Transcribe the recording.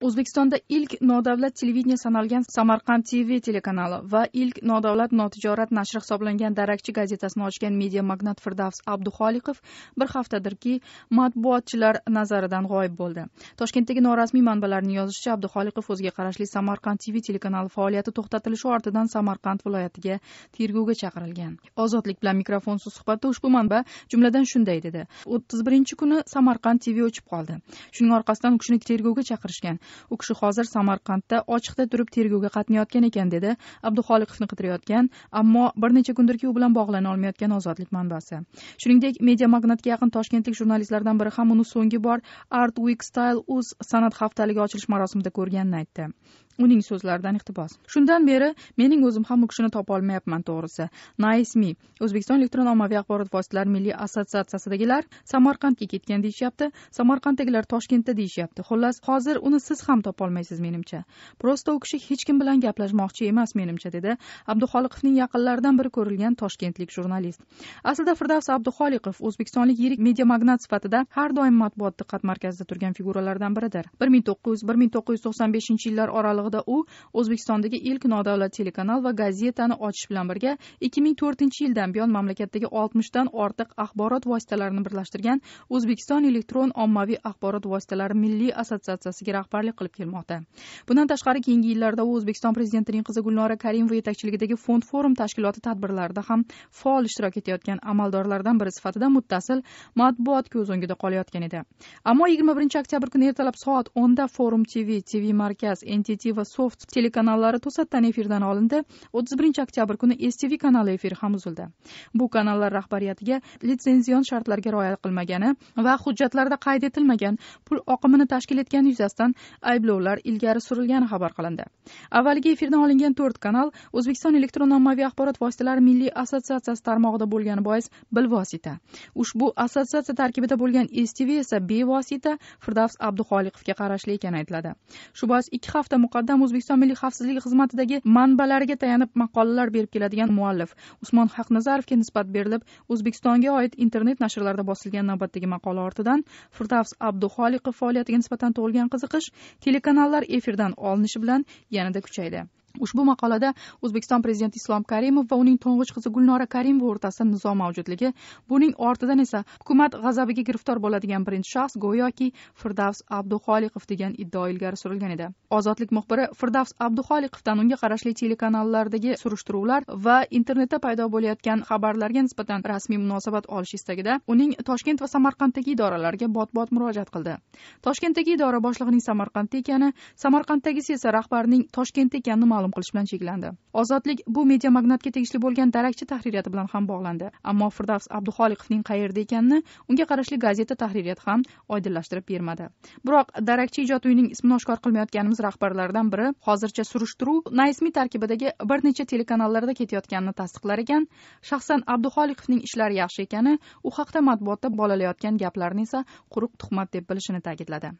o'zbekistonda ilk nodavlat televideniya sanalgan samarqand tv telekanali va ilk nodavlat notijorat nashri hisoblangan darakchi gazetasini ochgan media magnat firdavs abduxoliqov bir haftadirki matbuotchilar nazaridan g'oyib bo'ldi toshkentdagi norasmiy manbalarning yozishicha abduxoliqov o'ziga qarashli samarqand tv telekanali faoliyati to'xtatilishi ortidan samarqand viloyatiga tergovga chaqirilgan ozodlik bilan mikrofonsiz suhbatda ushbu manba jumladan shunday dedi o'ttiz birinchi kuni samarqand tv o'chib qoldi shuning orqasidan u kishini tergovga chaqirishgan u kishi hozir samarqandda ochiqda turib tergovga qatnayotgan ekan dedi abduxoliqovni qidirayotgan ammo bir necha kundirki u bilan bog'lana olmayotgan ozodlik manbasi shuningdek media magnatga yaqin toshkentlik jurnalistlardan biri ham uni so'nggi bor art week style uz san'at haftaligi ochilish marosimida ko'rganini aytdi uning so'zlaridan iqtibos shundan beri mening o'zim ham u kishini topolmayapman to'g'risi naismi o'zbekiston elektron ommaviy axborot vositalari milliy assotsiatsiyasidagilar samarqandga ketgan deyishyapti samarqanddagilar toshkentda deyishyapti xullas hozir uni siz siz ham topolmaysiz menimcha prosta u kishi hech kim bilan gaplashmoqchi emas menimcha dedi abduxoliqovning yaqinlaridan biri ko'rilgan toshkentlik jurnalist aslida firdavs abduxoliqov o'zbekistonlik yirik media magnat sifatida har doim matbuot diqqat markazida turgan figuralardan biridir bir ming to'qqiz yuz bir ming to'qqiz yuz to'qson beshinchi yillar oralig'ida u o'zbekistondagi ilk nodavlat telekanal va gazetani ochish bilan birga ikki ming to'rtinchi yildan buyon mamlakatdagi oltmishdan ortiq axborot vositalarini birlashtirgan o'zbekiston elektron ommaviy axborot vositalari milliy assotsiatsiyasiga rahbarlik rahbarlik qilib kelmoqda bundan tashqari keyingi yillarda u o'zbekiston prezidentining qizi gulnora karimova yetakchiligidagi fond forum tashkiloti tadbirlarida ham faol ishtirok etayotgan amaldorlardan biri sifatida muttasil matbuot ko'z o'ngida qolayotgan edi ammo yigirma birinchi oktyabr kuni ertalab soat o'nda forum tv tv markaz ntt va soft telekanallari to'satdan efirdan olindi o'ttiz birinchi oktyabr kuni stv kanali efiri ham uzildi bu kanallar rahbariyatiga litsenzion shartlarga rioya qilmagani va hujjatlarda qayd etilmagan pul oqimini tashkil etgani yuzasidan ayblovlar ilgari surilgani xabar qilindi avvalgi efirdan olingan to'rt kanal o'zbekiston elektron ommaviy axborot vositalari milliy assotsiatsiyasi tarmog'ida bo'lgani bois bilvosita ushbu assotsiatsiya tarkibida bo'lgan stv esa bevosita firdavs abduxoliqovga qarashli ekani aytiladi shu bois ikki hafta muqaddam o'zbekiston milliy xavfsizlik xizmatidagi manbalariga tayanib maqolalar berib keladigan muallif usmon haqnazarovga nisbat berilib o'zbekistonga oid internet nashrlarida bosilgan navbatdagi maqola ortidan firdavs abduxoliqov faoliyatiga nisbatan tug'ilgan qiziqish telekanallar efirdan olinishi bilan yanada kuchaydi ushbu maqolada o'zbekiston prezidenti islom karimov va uning to'ng'ich qizi gulnora karimova o'rtasida nizo mavjudligi buning ortidan esa hukumat g'azabiga giriftor bo'ladigan birinchi shaxs go'yoki firdavs abduxoliqov degan iddao ilgari surilgan edi ozodlik muxbiri firdavs abduxoliqovdan unga qarashli telekanallardagi surishtiruvlar va internetda paydo bo'layotgan xabarlarga nisbatan rasmiy munosabat olish istagida uning toshkent va samarqanddagi idoralarga bot bot murojaat qildi toshkentdagi idora boshlig'ining samarqandda ekani samarqanddagisi esa rahbarning toshkentda ekanini ma'lum ma'lum qilish bilan cheklandi ozodlik bu media magnatga tegishli bo'lgan darakchi tahririyati bilan ham bog'landi ammo firdavs abduxoliqovning qayerda ekanini unga qarashli gazeta tahririyati ham oydinlashtirib bermadi biroq darakchi ijod uyining ismini oshkor qilmayotganimiz rahbarlaridan biri hozircha surishtiruv naismi tarkibidagi bir necha telekanallarda ketayotganini tasdiqlar ekan shaxsan abduxoliqovning ishlari yaxshi ekani u haqda matbuotda bolalayotgan gaplarni esa quruq tuhmat deb bilishini ta'kidladi